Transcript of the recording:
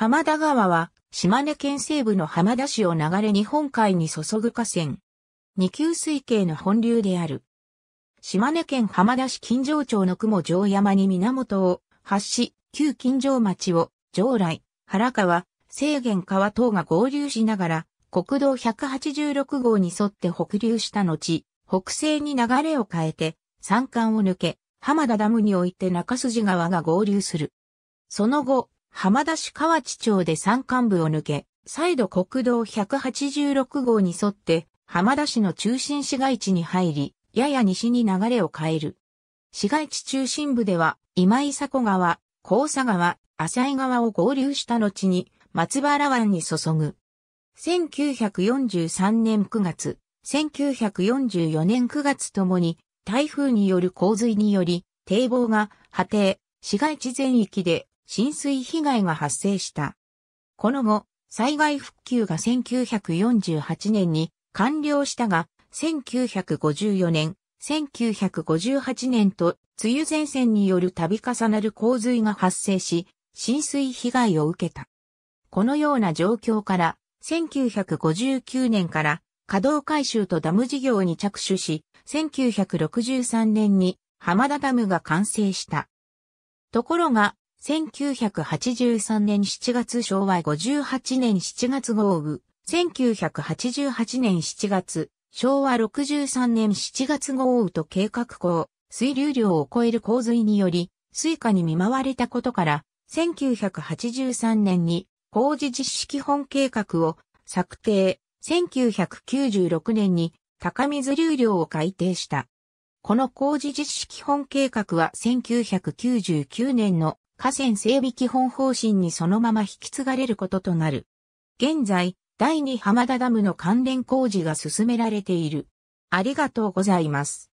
浜田川は、島根県西部の浜田市を流れ日本海に注ぐ河川。二級水系の本流である。島根県浜田市金城町の雲城山に源を、発し、旧金城町を、城来、原川、西源川等が合流しながら、国道186号に沿って北流した後、北西に流れを変えて、山間を抜け、浜田ダムにおいて中筋川が合流する。その後、浜田市河内町で山間部を抜け、再度国道186号に沿って浜田市の中心市街地に入り、やや西に流れを変える。市街地中心部では今井迫川、甲佐川、浅井川を合流した後に松原湾に注ぐ。1943年9月、1944年9月ともに台風による洪水により堤防が破堤、市街地全域で浸水被害が発生した。この後、災害復旧が1948年に完了したが、1954年、1958年と梅雨前線による度重なる洪水が発生し、浸水被害を受けた。このような状況から、1959年から稼働改修とダム事業に着手し、1963年に浜田ダムが完成した。ところが、1983年7月昭和58年7月豪雨、1988年7月、昭和63年7月豪雨と計画後、水流量を超える洪水により、水下に見舞われたことから、1983年に工事実施基本計画を策定、1996年に高水流量を改定した。この工事実施基本計画は1999年の河川整備基本方針にそのまま引き継がれることとなる。現在、第二浜田ダムの関連工事が進められている。ありがとうございます。